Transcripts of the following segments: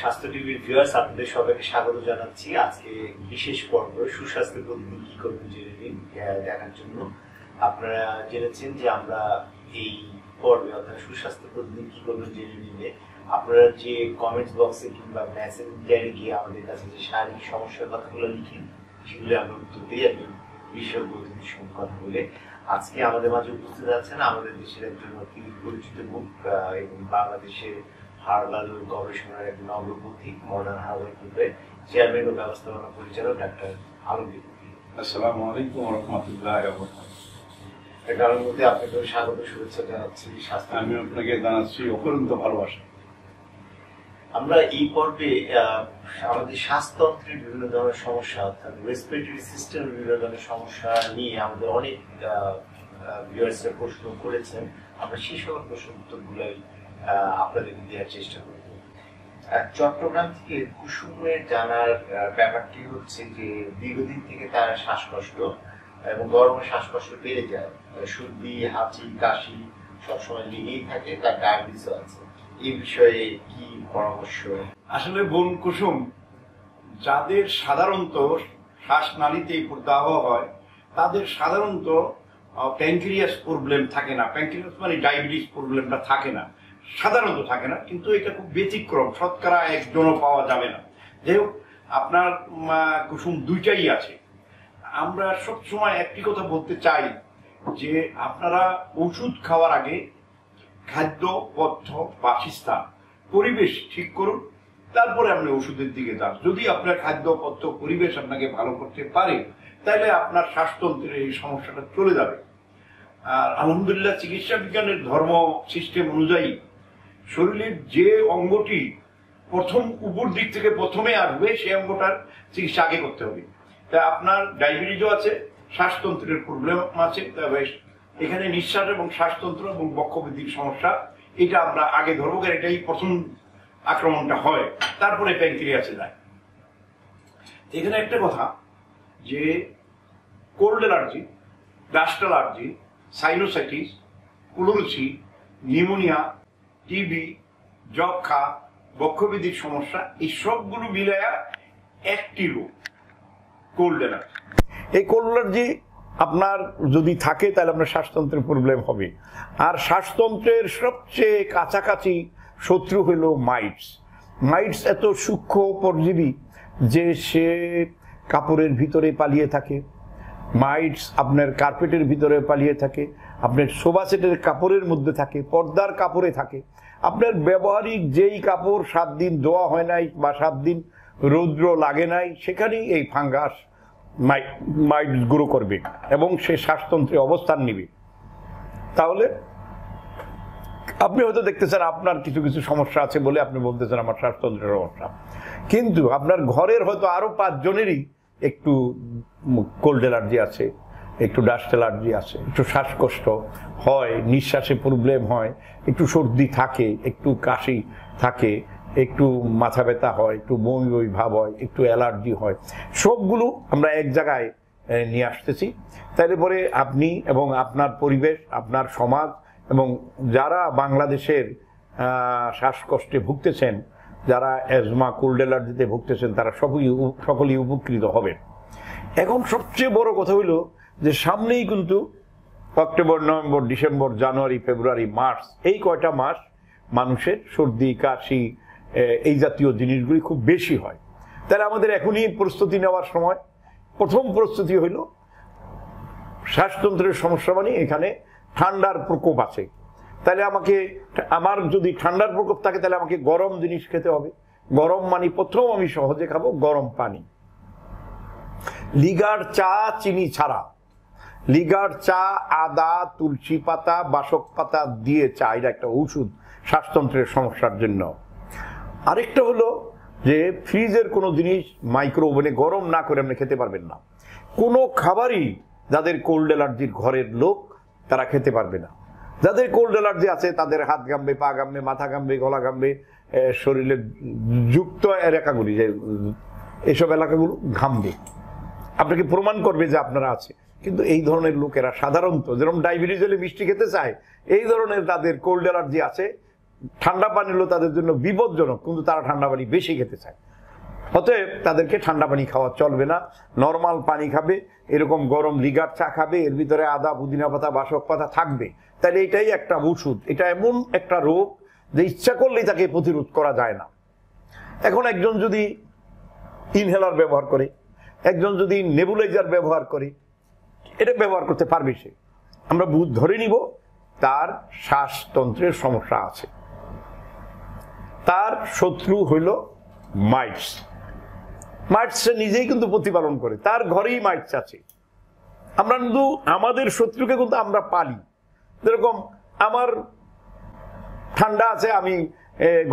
স্বাস্থ্য টিভির ভিউয়ার্স আপনাদের সবাইকে স্বাগত জানাচ্ছি আজকে বিশেষ পর্ব সুস্বাস্থ্য প্রতিদিন কি করবেন জেনে নিন দেখার জন্য আপনারা জেনেছেন যে আমরা এই পর্বে অর্থাৎ সুস্বাস্থ্য প্রতিদিন কি করবেন জেনে নিলে আপনারা যে কমেন্টস বক্সে কিংবা ডেয়ারে গিয়ে আমাদের কাছে যে শারীরিক সমস্যার কথাগুলো লিখেন সেগুলো আমরা উত্তর দিই আমি বিশেষজ্ঞদের সঙ্গে কথা বলে আজকে আমাদের মাঝে উপস্থিত আছেন আমাদের দেশের একজন অতি পরিচিত মুখ এবং বাংলাদেশের হার্বাল গবেষণার এক অগ্রগতি মনার হার্বাল গ্রুপের চেয়ারম্যান ও ব্যবস্থাপনা পরিচালক ডাক্তার আলমগীর আলাইকুম রহমতুল্লাহ ডাক্তার আলমগীর আপনাকে স্বাগত শুভেচ্ছা জানাচ্ছি স্বাস্থ্য আমি আপনাকে জানাচ্ছি অপরন্ত ভালোবাসা আমরা এই পর্বে আমাদের স্বাস্থ্যতন্ত্রের বিভিন্ন ধরনের সমস্যা অর্থাৎ রেসপিরেটরি সিস্টেম বিভিন্ন ধরনের সমস্যা নিয়ে আমাদের অনেক প্রশ্ন করেছেন আমরা সেই সকল প্রশ্ন গুলাই আপনাদের দেওয়ার চেষ্টা করব চট্টগ্রাম থেকে কুসুমের জানার ব্যাপারটি হচ্ছে যে দীর্ঘদিন থেকে তার শ্বাসকষ্ট এবং গরমে শ্বাসকষ্ট বেড়ে যায় সর্দি হাঁচি কাশি সবসময় লেগেই থাকে তার ডায়াবেটিসও আছে এই বিষয়ে কি পরামর্শ আসলে বোন কুসুম যাদের সাধারণত শ্বাসনালীতে দাহ হয় তাদের সাধারণত প্যাঙ্ক্রিয়াস প্রবলেম থাকে না প্যাঙ্ক্রিয়াস মানে ডায়াবেটিস প্রবলেমটা থাকে না সাধারণত থাকে না কিন্তু এটা খুব ব্যতিক্রম শতকরা একজনও পাওয়া যাবে না যাই হোক আপনার কুসুম দুইটাই আছে আমরা সবসময় একটি কথা বলতে চাই যে আপনারা ওষুধ খাওয়ার আগে খাদ্য পথ বাসস্থান পরিবেশ ঠিক করুন তারপরে আপনি ওষুধের দিকে যান যদি আপনার খাদ্য পথ পরিবেশ আপনাকে ভালো করতে পারে তাহলে আপনার শ্বাসতন্ত্রের এই সমস্যাটা চলে যাবে আর আলহামদুলিল্লাহ চিকিৎসা বিজ্ঞানের ধর্ম সিস্টেম অনুযায়ী শরীরের যে অঙ্গটি প্রথম উপর দিক থেকে প্রথমে আসবে সেই অঙ্গটার চিকিৎসা আগে করতে হবে তা আপনার ডায়াবেটিসও আছে শ্বাসতন্ত্রের প্রবলেম আছে এখানে নিঃশ্বাস এবং শ্বাসতন্ত্র এবং বক্ষবৃদ্ধির সমস্যা এটা আমরা আগে ধরবো এটাই প্রথম আক্রমণটা হয় তারপরে প্যাঙ্ক্রিয়াসে যায় এখানে একটা কথা যে cold allergy dust allergy sinusitis কুলুরুচি নিউমোনিয়া টিবি যক্ষা বক্ষবিধির সমস্যা এই সবগুলো মিলায়া একটি রোগ কোল্ড এলার্জি এই কোল্ড এলার্জি আপনার যদি থাকে তাহলে আপনার শ্বাসতন্ত্রের প্রবলেম হবে আর শ্বাসতন্ত্রের সবচেয়ে কাছাকাছি শত্রু হলো মাইটস মাইটস এত সূক্ষ্ম পরজীবী যে সে কাপড়ের ভিতরে পালিয়ে থাকে মাইটস আপনার কার্পেটের ভিতরে পালিয়ে থাকে আপনার সোফা সেটের কাপড়ের মধ্যে থাকে পর্দার কাপড়ে থাকে আপনার ব্যবহারিক যেই কাপড় সাত দিন ধোয়া হয় নাই বা সাত দিন রৌদ্র লাগে নাই সেখানেই এই ফাঙ্গাস মাইট গুঁড়ো করবে এবং সে শ্বাসতন্ত্রে অবস্থান নিবে তাহলে আপনি হয়তো দেখতেছেন আপনার কিছু কিছু সমস্যা আছে বলে আপনি বলতেছেন আমার শ্বাসতন্ত্রের সমস্যা কিন্তু আপনার ঘরের হয়তো আরও পাঁচজনেরই একটু কোল্ড অ্যালার্জি আছে একটু ডাস্ট অ্যালার্জি আছে একটু শ্বাসকষ্ট হয় নিঃশ্বাসে প্রবলেম হয় একটু সর্দি থাকে একটু কাশি থাকে একটু মাথা ব্যথা হয় একটু বমি বমি ভাব হয় একটু অ্যালার্জি হয় সবগুলো আমরা এক জায়গায় নিয়ে আসতেছি তাইলে পরে আপনি এবং আপনার পরিবেশ আপনার সমাজ এবং যারা বাংলাদেশের শ্বাসকষ্টে ভুগতেছেন যারা অ্যাজমা কোল্ড অ্যালার্জিতে ভুগতেছেন তারা সবই সকলেই উপকৃত হবেন এখন সবচেয়ে বড় কথা হইল যে সামনেই কিন্তু October November December January February March এই কয়টা মাস মানুষের সর্দি কাশি এই জাতীয় জিনিসগুলি খুব বেশি হয় তাহলে আমাদের এখনই প্রস্তুতি নেওয়ার সময় প্রথম প্রস্তুতি হইল শ্বাসতন্ত্রের সমস্যা মানে এখানে ঠান্ডার প্রকোপ আছে তাহলে আমাকে আমার যদি ঠান্ডার প্রকোপ থাকে তাহলে আমাকে গরম জিনিস খেতে হবে গরম মানে প্রথম আমি সহজে খাবো গরম পানি লিগার চা চিনি ছাড়া লিগার চা আদা তুলসী পাতা বাসক পাতা দিয়ে চা এটা একটা ঔষধ শ্বাসতন্ত্রের সমস্যার জন্য আরেকটা হলো যে ফ্রিজের কোনো জিনিস মাইক্রো ওভেনে গরম না করে আপনি খেতে পারবেন না কোনো খাবারই যাদের কোল্ড অ্যালার্জির ঘরের লোক তারা খেতে পারবে না যাদের কোল্ড অ্যালার্জি আছে তাদের হাত গামবে পা গামবে মাথা গামবে গলা গামবে শরীরে যুক্ত এলাকাগুলি যে এসব এলাকাগুলো ঘামবে আপনাকে প্রমাণ করবে যে আপনারা আছে কিন্তু এই ধরনের লোকেরা সাধারণত যেরকম ডায়াবেটিস হলে মিষ্টি খেতে চায় এই ধরনের তাদের কোল্ড অ্যালার্জি আছে ঠান্ডা পানি হলো তাদের জন্য বিপজ্জনক কিন্তু তারা ঠান্ডা পানি বেশি খেতে চায় অতএব তাদেরকে ঠান্ডা পানি খাওয়া চলবে না নর্মাল পানি খাবে এরকম গরম লিগার চা খাবে এর ভিতরে আদা পুদিনা পাতা বাসক পাতা থাকবে তাহলে এটাই একটা ওষুধ এটা এমন একটা রোগ যে ইচ্ছা করলেই তাকে প্রতিরোধ করা যায় না এখন একজন যদি ইনহেলার ব্যবহার করে একজন যদি নেবুলাইজার ব্যবহার করে এটা ব্যবহার করতে পারবে সে আমরা বুধ ধরে নিব তার শ্বাসতন্ত্রের সমস্যা আছে তার শত্রু হইল মাইটস মাইটস নিজেই কিন্তু প্রতিপালন করে তার ঘরেই মাইটস আছে আমরা কিন্তু আমাদের শত্রুকে কিন্তু আমরা পালি যেরকম আমার ঠান্ডা আছে আমি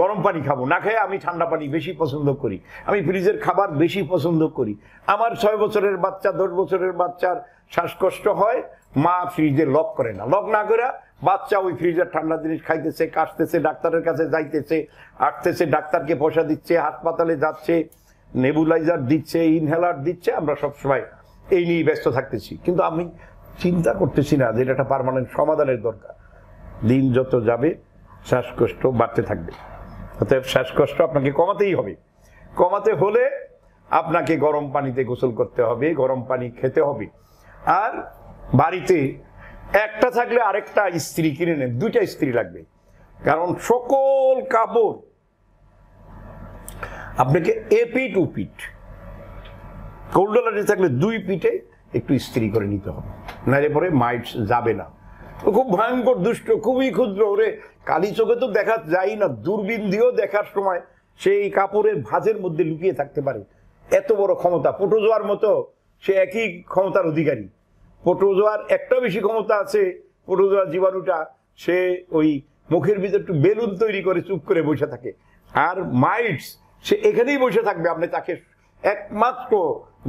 গরম পানি খাবো না খেয়ে আমি ঠান্ডা পানি বেশি পছন্দ করি আমি ফ্রিজের খাবার বেশি পছন্দ করি আমার ছয় বছরের বাচ্চা দশ বছরের বাচ্চার শ্বাসকষ্ট হয় মা ফ্রিজে লক করে না লক না করে বাচ্চা ওই ফ্রিজের ঠান্ডা জিনিস খাইতেছে কাশতেছে ডাক্তারের কাছে যাইতেছে আসতেছে ডাক্তারকে পয়সা দিচ্ছে হাসপাতালে যাচ্ছে নেবুলাইজার দিচ্ছে ইনহেলার দিচ্ছে আমরা সবসময় এই নিয়ে ব্যস্ত থাকতেছি কিন্তু আমি চিন্তা করতেছি না যে এটা একটা পারমানেন্ট সমাধানের দরকার দিন যত যাবে শ্বাসকষ্ট বাড়তে থাকবে অতএব শ্বাসকষ্ট আপনাকে কমাতেই হবে কমাতে হলে আপনাকে গরম পানিতে গোসল করতে হবে গরম পানি খেতে হবে আর বাড়িতে একটা থাকলে আরেকটা স্ত্রী কিনে নেন দুইটা স্ত্রী লাগবে কারণ সকল কাপড় আপনাকে এপিট উপিট কৌডলাটি থাকলে দুই পিঠে একটু স্ত্রী করে নিতে হবে নাহলে পরে মাইটস যাবে না খুব ভয়ঙ্কর দুষ্ট খুবই ক্ষুদ্র ওরে কালি চোখে তো দেখা যায় না দূরবীন দিয়েও দেখার সময় সেই কাপড়ের ভাঁজের মধ্যে লুকিয়ে থাকতে পারে এত বড় ক্ষমতা পোটোজোয়ার মতো সে একই ক্ষমতার অধিকারী পোটোজোয়ার একটা বেশি ক্ষমতা আছে পোটোজোয়ার জীবাণুটা সে ওই মুখের ভিতরে একটু বেলুন তৈরি করে চুপ করে বসে থাকে আর মাইটস সে এখানেই বসে থাকবে আপনি তাকে একমাত্র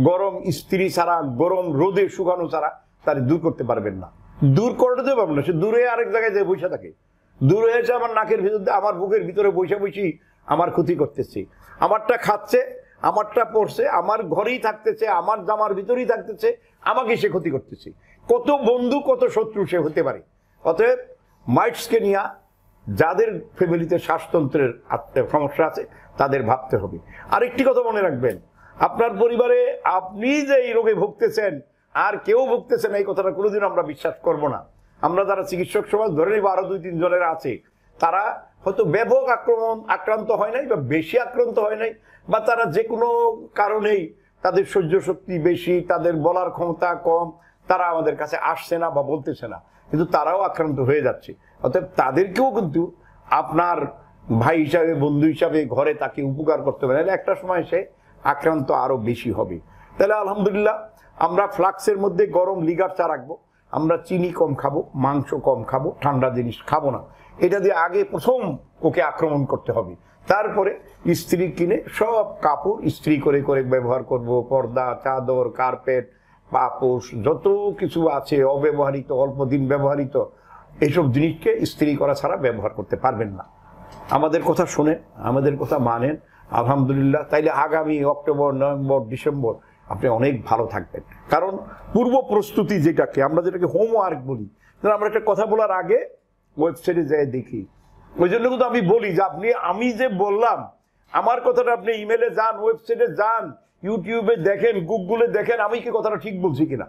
গরম স্ত্রী ছাড়া গরম রোদে শুকানো ছাড়া তার দূর করতে পারবেন না দূর তো পারবেন না সে দূরে আরেক জায়গায় যে বসে থাকে দূর হয়েছে আমার নাকের ভিতরে আমার বুকের ভিতরে বসে বসি আমার ক্ষতি করতেছি আমারটা খাচ্ছে আমারটা পড়ছে আমার ঘরেই থাকতেছে আমার জামার ভিতরেই থাকতেছে আমাকে সে ক্ষতি করতেছে কত বন্ধু কত শত্রু সে হতে পারে অতএব মাইটসকে নিয়ে যাদের ফ্যামিলিতে শ্বাসতন্ত্রের সমস্যা আছে তাদের ভাবতে হবে আর একটি কথা মনে রাখবেন আপনার পরিবারে আপনি যে এই রোগে ভুগতেছেন আর কেউ ভুগতেছেন এই কথাটা কোনোদিন আমরা বিশ্বাস করব না আমরা যারা চিকিৎসক সমাজ ধরে নিব আরো দুই তিনজনের আছে তারা হয়তো ব্যাপক আক্রমণ আক্রান্ত হয় নাই বা বেশি আক্রান্ত হয় নাই বা তারা যে কোনো কারণেই তাদের সহ্য শক্তি বেশি তাদের বলার ক্ষমতা কম তারা আমাদের কাছে আসছে না বা বলতেছে না কিন্তু তারাও আক্রান্ত হয়ে যাচ্ছে অর্থাৎ তাদেরকেও কিন্তু আপনার ভাই হিসাবে বন্ধু হিসাবে ঘরে তাকে উপকার করতে পারে একটা সময় সে আক্রান্ত আরও বেশি হবে তাহলে আলহামদুলিল্লাহ আমরা ফ্লাক্সের মধ্যে গরম লিগার চা রাখবো আমরা চিনি কম খাবো মাংস কম খাবো ঠান্ডা জিনিস খাবো না এটা দিয়ে আগে প্রথম ওকে আক্রমণ করতে হবে তারপরে স্ত্রী কিনে সব কাপড় স্ত্রী করে করে ব্যবহার করব পর্দা চাদর কার্পেট পাপোশ যত কিছু আছে অব্যবহারিত অল্প দিন ব্যবহৃত এইসব জিনিসকে স্ত্রী করা ছাড়া ব্যবহার করতে পারবেন না আমাদের কথা শোনেন আমাদের কথা মানেন আলহামদুলিল্লাহ তাইলে আগামী অক্টোবর নভেম্বর ডিসেম্বর আপনি অনেক ভালো থাকবেন কারণ পূর্ব প্রস্তুতি যেটাকে আমরা যেটাকে হোমওয়ার্ক বলি আমরা একটা কথা বলার আগে ওয়েবসাইটে যাই দেখি ওই জন্য কিন্তু আমি বলি যে আপনি আমি যে বললাম আমার কথাটা আপনি ইমেলে যান ওয়েবসাইটে যান ইউটিউবে দেখেন গুগলে দেখেন আমি কি কথাটা ঠিক বলছি কিনা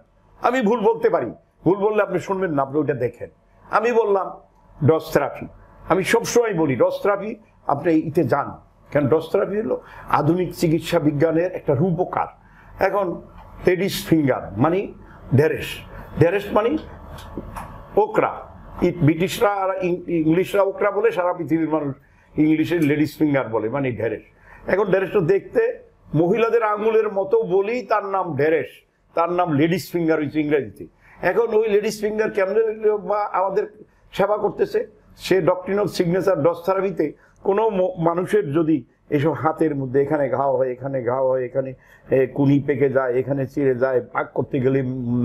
আমি ভুল বলতে পারি ভুল বললে আপনি শুনবেন না আপনি ওইটা দেখেন আমি বললাম ডসথেরাপি আমি সবসময় বলি ডসথেরাপি আপনি ইতে যান কেন ডসথেরাপি হলো আধুনিক চিকিৎসা বিজ্ঞানের একটা রূপকার এখন এডিস ফিঙ্গার মানে ঢেরেস ঢেরেস মানে ওকরা ব্রিটিশরা আর ইংলিশরা ওকরা বলে সারা পৃথিবীর মানুষ ইংলিশের লেডিস ফিঙ্গার বলে মানে ঢেরেস এখন তো দেখতে মহিলাদের আঙুলের মতো বলেই তার নাম ঢেরেস তার নাম লেডিস ফিঙ্গার হয়েছে ইংরেজিতে এখন ওই লেডিস ফিঙ্গার কেমনে বা আমাদের সেবা করতেছে সে ডক্টিন অফ সিগনেচার ডস থেরাপিতে কোনো মানুষের যদি এসব হাতের মধ্যে এখানে ঘাও হয় এখানে ঘাও হয় এখানে কুনি পেকে যায় এখানে চিড়ে যায় পাক করতে গেলে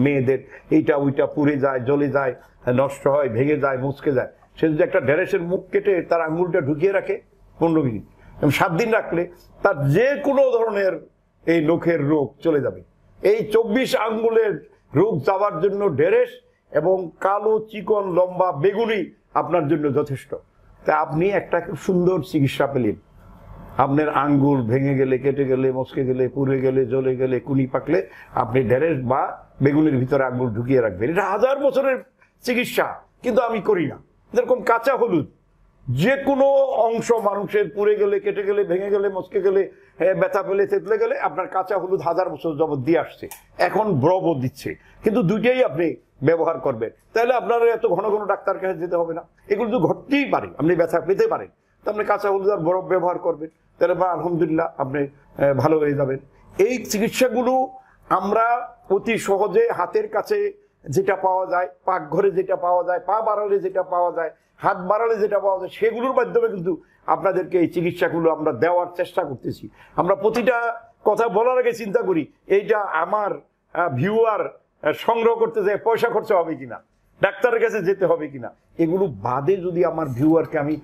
মেয়েদের এইটা ওইটা পুড়ে যায় জ্বলে যায় নষ্ট হয় ভেঙে যায় মুচকে যায় সে যদি একটা ঢেরেসের মুখ কেটে তার আঙুলটা ঢুকিয়ে রাখে পনেরো মিনিট এবং সাত দিন রাখলে তার যে কোনো ধরনের এই নখের রোগ চলে যাবে এই চব্বিশ আঙ্গুলের রোগ যাওয়ার জন্য ঢেরেস এবং কালো চিকন লম্বা বেগুনি আপনার জন্য যথেষ্ট তা আপনি একটা খুব সুন্দর চিকিৎসা পেলেন আপনার আঙ্গুল ভেঙে গেলে কেটে গেলে মস্কে গেলে পুড়ে গেলে জ্বলে গেলে কুনি পাকলে আপনি ঢেঁড়ের বা বেগুনের ভিতরে আঙ্গুল ঢুকিয়ে রাখবেন এটা হাজার বছরের চিকিৎসা কিন্তু আমি করি না এরকম কাঁচা হলুদ যে কোনো অংশ মানুষের পুড়ে গেলে কেটে গেলে ভেঙে গেলে মস্কে গেলে হ্যাঁ, ব্যথা পেলে তেতলে গেলে আপনার কাঁচা হলুদ হাজার বছর জবত দিয়ে আসছে এখন ব্রব দিচ্ছে কিন্তু দুইটাই আপনি ব্যবহার করবেন তাহলে আপনার এত ঘন ঘন ডাক্তার কাছে যেতে হবে না এগুলো তো ঘটতেই পারে আপনি ব্যথা পেতে পারেন আপনি কাঁচা হলুদ আর বরফ ব্যবহার করবেন তাহলে বা আলহামদুলিল্লাহ আপনি ভালো হয়ে যাবেন এই চিকিৎসাগুলো আমরা অতি সহজে হাতের কাছে যেটা পাওয়া যায় পাকঘরে যেটা পাওয়া যায় পা বাড়ালে যেটা পাওয়া যায় হাত বাড়ালে যেটা পাওয়া যায় সেগুলোর মাধ্যমে কিন্তু আপনাদেরকে এই চিকিৎসাগুলো আমরা দেওয়ার চেষ্টা করতেছি আমরা প্রতিটা কথা বলার আগে চিন্তা করি এইটা আমার ভিউয়ার সংগ্রহ করতে যায় পয়সা খরচা হবে কিনা ডাক্তারের কাছে যেতে হবে কিনা এগুলো বাদে যদি আমার ভিউয়ারকে আমি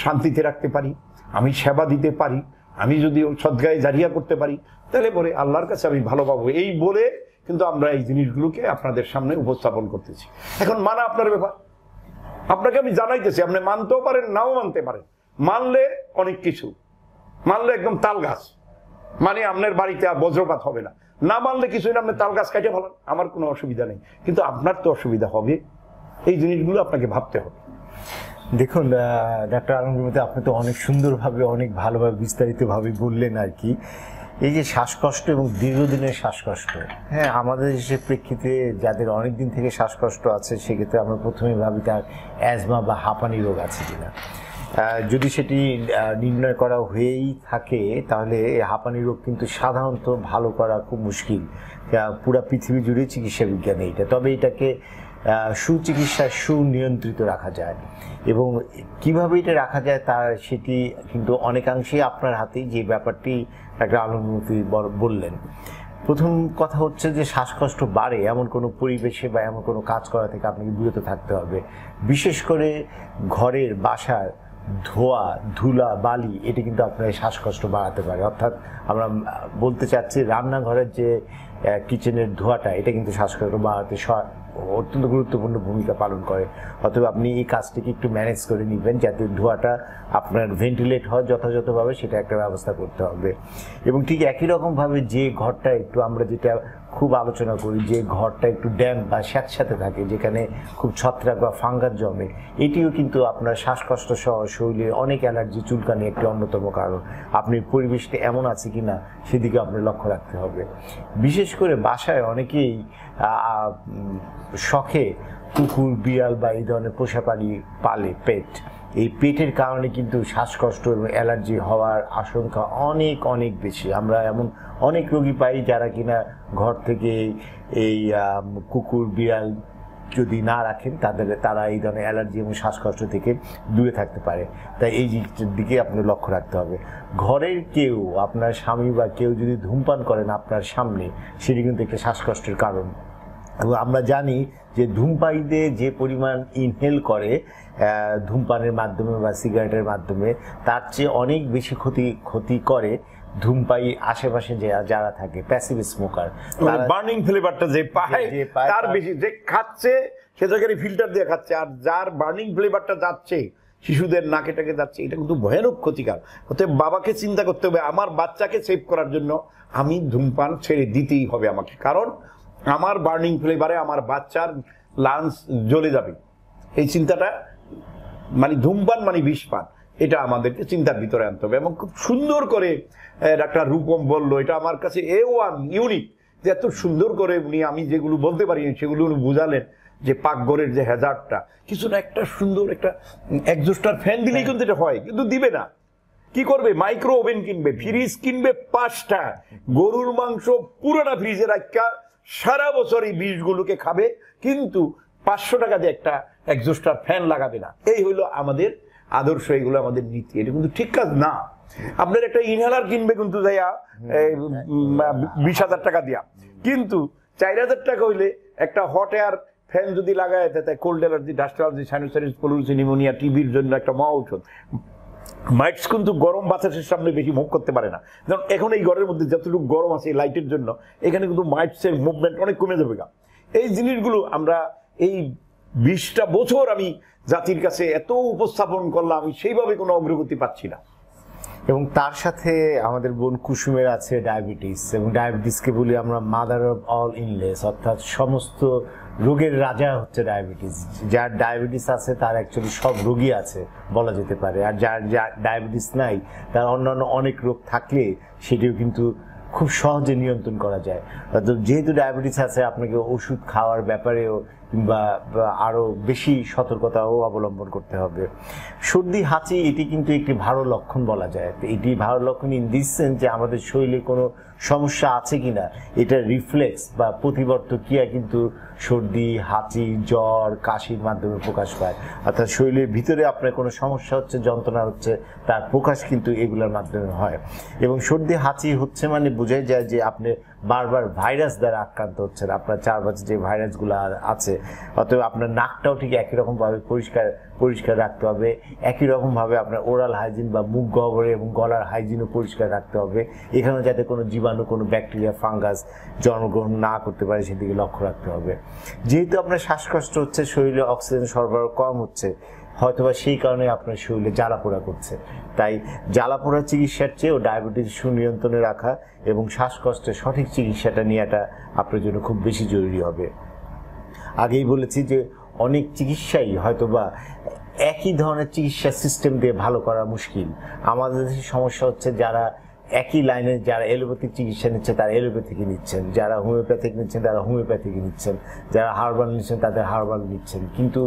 শান্তিতে রাখতে পারি আমি সেবা দিতে পারি আমি যদি সদ্গায়ে জারিয়া করতে পারি তাহলে পরে আল্লাহর কাছে আমি ভালো পাবো এই বলে কিন্তু আমরা এই জিনিসগুলোকে আপনাদের সামনে উপস্থাপন করতেছি এখন মানা আপনার ব্যাপার আপনাকে আমি জানাইতেছি আপনি মানতেও পারেন নাও মানতে পারেন মানলে অনেক কিছু মানলে একদম তাল গাছ মানে আপনার বাড়িতে আর বজ্রপাত হবে না না মানলে কিছুই না আপনি তাল গাছ কাটে ভালো আমার কোনো অসুবিধা নেই কিন্তু আপনার তো অসুবিধা হবে এই জিনিসগুলো আপনাকে ভাবতে হবে দেখুন ডাক্তার আলমগীর আপনি তো অনেক সুন্দরভাবে অনেক ভালোভাবে বিস্তারিতভাবে বললেন আর কি এই যে শ্বাসকষ্ট এবং দীর্ঘদিনের শ্বাসকষ্ট হ্যাঁ আমাদের দেশে প্রেক্ষিতে যাদের অনেক দিন থেকে শ্বাসকষ্ট আছে সেক্ষেত্রে আমরা প্রথমে ভাবি তার অ্যাজমা বা হাঁপানি রোগ আছে কিনা যদি সেটি নির্ণয় করা হয়েই থাকে তাহলে হাঁপানি রোগ কিন্তু সাধারণত ভালো করা খুব মুশকিল পুরা পৃথিবী জুড়ে চিকিৎসা বিজ্ঞানে এটা তবে এটাকে সুচিকিৎসা সুনিয়ন্ত্রিত রাখা যায় এবং কিভাবে এটা রাখা যায় তার সেটি কিন্তু অনেকাংশেই আপনার হাতেই যে ব্যাপারটি একটা আলমতি বললেন প্রথম কথা হচ্ছে যে শ্বাসকষ্ট বাড়ে এমন কোনো পরিবেশে বা এমন কোনো কাজ করা থেকে আপনাকে বিরত থাকতে হবে বিশেষ করে ঘরের বাসার ধোয়া ধুলা বালি এটি কিন্তু আপনার শ্বাসকষ্ট বাড়াতে পারে অর্থাৎ আমরা বলতে চাচ্ছি রান্নাঘরের যে কিচেনের ধোয়াটা এটা কিন্তু শ্বাসকষ্ট বাড়াতে অত্যন্ত গুরুত্বপূর্ণ ভূমিকা পালন করে অথবা আপনি এই কাজটিকে একটু ম্যানেজ করে নেবেন যাতে ধোঁয়াটা আপনার ভেন্টিলেট হয় যথাযথভাবে সেটা একটা ব্যবস্থা করতে হবে এবং ঠিক একই রকমভাবে যে ঘরটা একটু আমরা যেটা খুব আলোচনা করি যে ঘরটা একটু ড্যাম্প বা স্যাঁতস্যাঁতে থাকে যেখানে খুব ছত্রাক বা ফাঙ্গার জমে এটিও কিন্তু আপনার শ্বাসকষ্ট সহ শরীরে অনেক অ্যালার্জি চুলকানি একটি অন্যতম কারণ আপনি পরিবেশটা এমন আছে কি না সেদিকে আপনার লক্ষ্য রাখতে হবে বিশেষ করে বাসায় অনেকেই শখে কুকুর বিড়াল বা এই ধরনের পোষা প্রাণী পালে পেট এই পেটের কারণে কিন্তু শ্বাসকষ্ট এবং অ্যালার্জি হওয়ার আশঙ্কা অনেক অনেক বেশি আমরা এমন অনেক রোগী পাই যারা কিনা ঘর থেকে এই কুকুর বিড়াল যদি না রাখেন তাদের তারা এই ধরনের অ্যালার্জি এবং শ্বাসকষ্ট থেকে দূরে থাকতে পারে তাই এই জিনিসটার দিকে আপনি লক্ষ্য রাখতে হবে ঘরের কেউ আপনার স্বামী বা কেউ যদি ধূমপান করেন আপনার সামনে সেটি কিন্তু একটা শ্বাসকষ্টের কারণ এবং আমরা জানি যে ধূমপাইতে যে পরিমাণ ইনহেল করে ধূমপানের মাধ্যমে বা সিগারেটের মাধ্যমে তার চেয়ে অনেক বেশি ক্ষতি ক্ষতি করে ধূমপাই আশেপাশে যারা থাকে প্যাসিভ স্মোকার বার্নিং ফ্লেভারটা যে পায় তার বেশি যে খাচ্ছে সে জায়গায় ফিল্টার দিয়ে খাচ্ছে আর যার বার্নিং ফ্লেভারটা যাচ্ছে শিশুদের নাকে টাকে যাচ্ছে এটা কিন্তু ভয়ানক ক্ষতিকার অতএব বাবাকে চিন্তা করতে হবে আমার বাচ্চাকে সেভ করার জন্য আমি ধূমপান ছেড়ে দিতেই হবে আমাকে কারণ আমার বার্নিং ফ্লেভারে আমার বাচ্চার লাঞ্চ জ্বলে যাবে এই চিন্তাটা মানে ধূমপান মানে বিষপান এটা আমাদেরকে চিন্তার ভিতরে আনতে হবে এবং খুব সুন্দর করে ডাক্তার রূপম বললো এটা আমার কাছে এ ওয়ান ইউনিক যে এত সুন্দর করে উনি আমি যেগুলো বলতে পারি সেগুলো উনি বুঝালেন যে পাকঘরের যে হ্যাজার্ডটা কিছু না একটা সুন্দর একটা একজোস্টার ফ্যান দিলেই হ্যাঁ। কিন্তু এটা হয় কিন্তু দিবে না কি করবে মাইক্রো ওভেন কিনবে ফ্রিজ কিনবে পাঁচটা গরুর মাংস পুরোটা ফ্রিজে রাখা সারা বছর এই বিষগুলোকে খাবে কিন্তু পাঁচশো টাকা দিয়ে একটা একজোস্টার ফ্যান লাগাবে না এই হলো আমাদের আদর্শ এগুলো আমাদের নীতি এটা কিন্তু ঠিক কাজ না আপনার একটা ইনহেলার কিনবে কিন্তু যাইয়া বিশ হাজার টাকা দিয়া কিন্তু চার হাজার টাকা হইলে একটা হট এয়ার ফ্যান যদি লাগায় তাতে cold allergy dust allergy sinusitis pollution pneumonia টিভির জন্য একটা মহা ঔষধ মাইটস কিন্তু গরম বাতাসের সামনে বেশি মুভ করতে পারে না যেমন এখন এই ঘরের মধ্যে যতটুকু গরম আছে লাইটের জন্য এখানে কিন্তু মাইটসের মুভমেন্ট অনেক কমে যাবে গা এই জিনিসগুলো আমরা এই বিশটা বছর আমি জাতির কাছে এত উপস্থাপন করলাম আমি সেইভাবে কোনো অগ্রগতি পাচ্ছি না এবং তার সাথে আমাদের বোন কুসুমের আছে ডায়াবেটিস এবং ডায়াবেটিসকে বলি আমরা মাদার অফ অল ইনলেস অর্থাৎ সমস্ত রোগের রাজা হচ্ছে ডায়াবেটিস যার ডায়াবেটিস আছে তার অ্যাকচুয়ালি সব রোগী আছে বলা যেতে পারে আর যার ডায়াবেটিস নাই তার অন্যান্য অনেক রোগ থাকলে সেটিও কিন্তু খুব সহজে নিয়ন্ত্রণ করা যায় যেহেতু ডায়াবেটিস আছে আপনাকে ওষুধ খাওয়ার ব্যাপারেও কিংবা আরও বেশি সতর্কতাও অবলম্বন করতে হবে সর্দি হাঁচি এটি কিন্তু একটি ভালো লক্ষণ বলা যায় এটি ভালো লক্ষণ ইন দিস সেন্স যে আমাদের শরীরে কোনো সমস্যা আছে কি না এটা রিফ্লেক্স বা প্রতিবর্ত ক্রিয়া কিন্তু সর্দি হাঁচি জ্বর কাশির মাধ্যমে প্রকাশ পায় অর্থাৎ শরীরের ভিতরে আপনার কোনো সমস্যা হচ্ছে যন্ত্রণা হচ্ছে তার প্রকাশ কিন্তু এগুলোর মাধ্যমে হয় এবং সর্দি হাঁচি হচ্ছে মানে বোঝাই যায় যে আপনি বারবার ভাইরাস দ্বারা আক্রান্ত হচ্ছেন আপনার চারপাশে যে ভাইরাসগুলো আছে অতএব আপনার নাকটাও ঠিক একই রকমভাবে পরিষ্কার পরিষ্কার রাখতে হবে একই রকমভাবে আপনার ওরাল হাইজিন বা মুখ গহ্বরে এবং গলার হাইজিনও পরিষ্কার রাখতে হবে এখানেও যাতে কোনো জীবাণু কোনো ব্যাকটেরিয়া ফাঙ্গাস জন্মগ্রহণ না করতে পারে সেদিকে লক্ষ্য রাখতে হবে যেহেতু আপনার শ্বাসকষ্ট হচ্ছে শরীরে অক্সিজেন সরবরাহ কম হচ্ছে হয়তোবা সেই কারণে আপনার শরীরে জ্বালা পোড়া করছে তাই জ্বালা চিকিৎসার চেয়েও ডায়াবেটিস সুনিয়ন্ত্রণে রাখা এবং শ্বাসকষ্টের সঠিক চিকিৎসাটা নেওয়াটা আপনার জন্য খুব বেশি জরুরি হবে আগেই বলেছি যে অনেক চিকিৎসাই হয়তোবা একই ধরনের চিকিৎসা সিস্টেম দিয়ে ভালো করা মুশকিল আমাদের সমস্যা হচ্ছে যারা একই লাইনে যারা এলোপ্যাথিক চিকিৎসা নিচ্ছে তারা এলোপ্যাথিকে নিচ্ছেন যারা হোমিওপ্যাথিক নিচ্ছেন তারা হোমিওপ্যাথিকে নিচ্ছেন যারা হার্বাল নিচ্ছেন তাদের হার্বাল নিচ্ছেন কিন্তু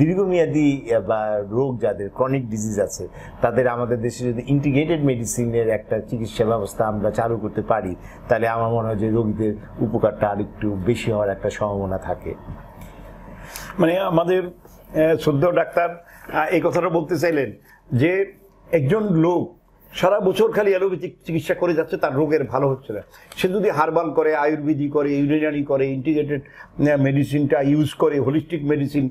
দীর্ঘমেয়াদী বা রোগ যাদের ক্রনিক ডিজিজ আছে তাদের আমাদের দেশে যদি ইন্টিগ্রেটেড মেডিসিনের একটা চিকিৎসা ব্যবস্থা আমরা চালু করতে পারি তাহলে আমার মনে হয় যে রোগীদের উপকারটা আরেকটু বেশি হওয়ার একটা সম্ভাবনা থাকে মানে আমাদের শ্রদ্ধেয় ডাক্তার এই কথাটা বলতে চাইলেন যে একজন লোক সারা বছর খালি অ্যালোপ্যাথিক চিকিৎসা করে যাচ্ছে তার রোগের ভালো হচ্ছে না সে যদি হার্বাল করে আয়ুর্বেদিক করে ইউরিনারি করে ইন্টিগ্রেটেড মেডিসিনটা ইউজ করে হোলিস্টিক মেডিসিন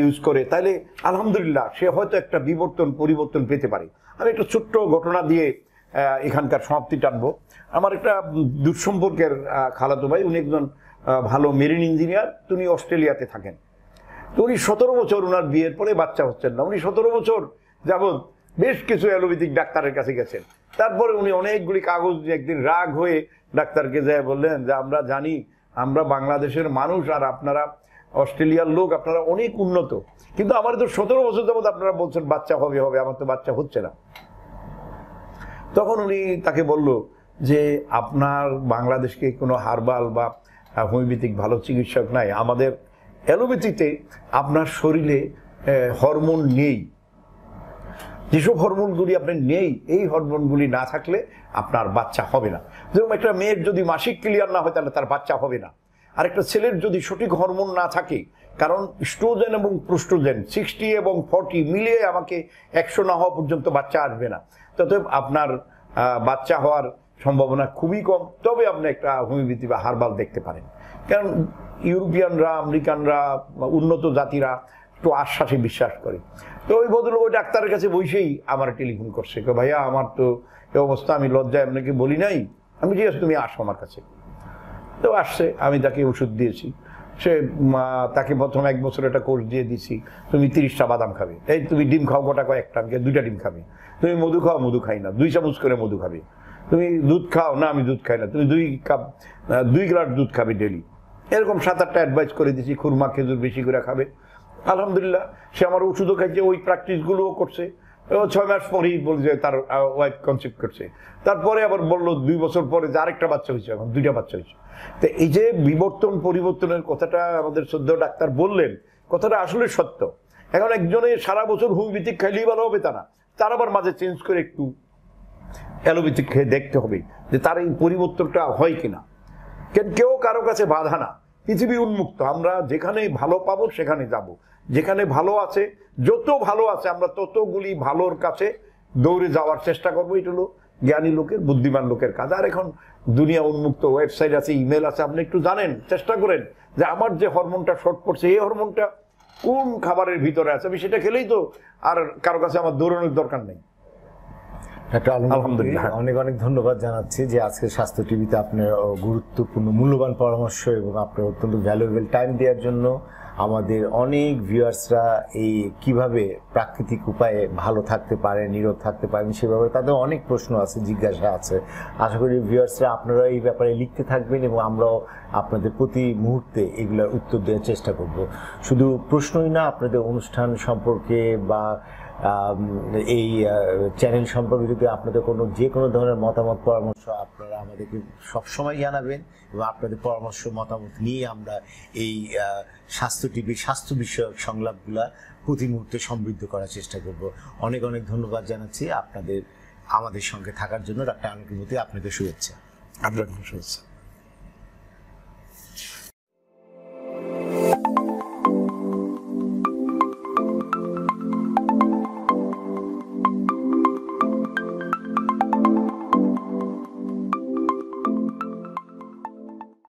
ইউজ করে তাহলে আলহামদুলিল্লাহ সে হয়তো একটা বিবর্তন পরিবর্তন পেতে পারে আমি একটা ছোট্ট ঘটনা দিয়ে এখানকার সমাপ্তি টানবো আমার একটা দুঃসম্পর্কের খালাতো ভাই উনি একজন ভালো মেরিন ইঞ্জিনিয়ার তিনি অস্ট্রেলিয়াতে থাকেন তো উনি সতেরো বছর ওনার বিয়ের পরে বাচ্চা হচ্ছেন না উনি সতেরো বছর যাবত বেশ কিছু অ্যালোপ্যাথিক ডাক্তারের কাছে গেছেন তারপরে উনি অনেকগুলি কাগজ একদিন রাগ হয়ে ডাক্তারকে যায় বললেন যে আমরা জানি আমরা বাংলাদেশের মানুষ আর আপনারা অস্ট্রেলিয়ার লোক আপনারা অনেক উন্নত কিন্তু আমার তো সতেরো বছর যাবৎ আপনারা বলছেন বাচ্চা হবে হবে আমার তো বাচ্চা হচ্ছে না তখন উনি তাকে বলল যে আপনার বাংলাদেশকে কোনো হারবাল বা হোমিওপ্যাথিক ভালো চিকিৎসক নাই আমাদের অ্যালোপ্যাথিতে আপনার শরীরে হরমোন নেই যেসব হরমোনগুলি আপনার নেই এই হরমোনগুলি না থাকলে আপনার বাচ্চা হবে না যেরকম একটা মেয়ের যদি মাসিক ক্লিয়ার না হয় তাহলে তার বাচ্চা হবে না আর একটা ছেলের যদি সঠিক হরমোন না থাকে কারণ স্ট্রোজেন এবং প্রোস্টোজেন সিক্সটি এবং ফর্টি মিলিয়ে আমাকে একশো না হওয়া পর্যন্ত বাচ্চা আসবে না ততএব আপনার বাচ্চা হওয়ার সম্ভাবনা খুবই কম তবে আপনি একটা হোমিওপ্যাথি বা হারবাল দেখতে পারেন কারণ ইউরোপিয়ানরা আমেরিকানরা উন্নত জাতিরা একটু আশ্বাসে বিশ্বাস করে তো ওই ভদ্রলোক ওই ডাক্তারের কাছে বসেই আমার টেলিফোন করছে কে ভাইয়া আমার তো এ অবস্থা আমি লজ্জায় আপনাকে বলি নাই আমি ঠিক আছে তুমি আসো আমার কাছে তো আসছে আমি তাকে ওষুধ দিয়েছি সে তাকে প্রথম এক বছর একটা কোর্স দিয়ে দিছি তুমি তিরিশটা বাদাম খাবে এই তুমি ডিম খাও গোটা কয়েকটা আমি দুইটা ডিম খাবে তুমি মধু খাও মধু খাই না দুই চামচ করে মধু খাবে তুমি দুধ খাও না আমি দুধ খাই না তুমি দুই কাপ দুই গ্লাস দুধ খাবে ডেলি এরকম সাত আটটা অ্যাডভাইস করে দিছি খুরমা খেজুর বেশি করে খাবে আলহামদুলিল্লাহ সে আমার ওষুধও খাইছে ওই প্র্যাকটিসগুলোও করছে ছয় মাস পরেই বলি যে তার ওয়াইফ কনসেপ্ট করছে তারপরে আবার বললো দুই বছর পরে যে আরেকটা বাচ্চা হয়েছে এখন দুইটা বাচ্চা হয়েছে তো এই যে বিবর্তন পরিবর্তনের কথাটা আমাদের শ্রদ্ধ ডাক্তার বললেন কথাটা আসলে সত্য এখন একজনে সারা বছর হোমিওপ্যাথিক খাইলেই ভালো হবে তা না তার আবার মাঝে চেঞ্জ করে একটু অ্যালোপ্যাথিক খেয়ে দেখতে হবে যে তার এই পরিবর্তনটা হয় কিনা কেন কেউ কারো কাছে বাধা না পৃথিবী উন্মুক্ত আমরা যেখানে ভালো পাবো সেখানে যাব যেখানে ভালো আছে যত ভালো আছে আমরা ততগুলি ভালোর কাছে দৌড়ে যাওয়ার চেষ্টা করবো এটা হলো জ্ঞানী লোকের বুদ্ধিমান লোকের কাজ আর এখন দুনিয়া উন্মুক্ত ওয়েবসাইট আছে ইমেল আছে আপনি একটু জানেন চেষ্টা করেন যে আমার যে হরমোনটা শর্ট পড়ছে এই হরমোনটা কোন খাবারের ভিতরে আছে আমি সেটা খেলেই তো আর কারো কাছে আমার দৌড়ানোর দরকার নেই আলহামদুলিল্লাহ অনেক অনেক ধন্যবাদ জানাচ্ছি যে আজকে স্বাস্থ্য টিভিতে আপনার গুরুত্বপূর্ণ মূল্যবান পরামর্শ এবং আপনার অত্যন্ত ভ্যালুয়েবল টাইম দেওয়ার জন্য আমাদের অনেক ভিউয়ার্সরা এই কিভাবে প্রাকৃতিক উপায়ে ভালো থাকতে পারে নিরোধ থাকতে পারেন সেভাবে তাদের অনেক প্রশ্ন আছে জিজ্ঞাসা আছে আশা করি ভিউয়ার্সরা আপনারা এই ব্যাপারে লিখতে থাকবেন এবং আমরাও আপনাদের প্রতি মুহূর্তে এগুলোর উত্তর দেওয়ার চেষ্টা করব শুধু প্রশ্নই না আপনাদের অনুষ্ঠান সম্পর্কে বা এই চ্যানেল সম্পর্কে যদি আপনাদের কোনো যে কোনো ধরনের মতামত পরামর্শ আপনারা আমাদেরকে সবসময় জানাবেন এবং আপনাদের পরামর্শ মতামত নিয়ে আমরা এই স্বাস্থ্য টিভি স্বাস্থ্য বিষয়ক সংলাপগুলো প্রতি মুহূর্তে সমৃদ্ধ করার চেষ্টা করব অনেক অনেক ধন্যবাদ জানাচ্ছি আপনাদের আমাদের সঙ্গে থাকার জন্য ডাক্তার আনুকূলতি আপনাদের শুভেচ্ছা আপনার শুভেচ্ছা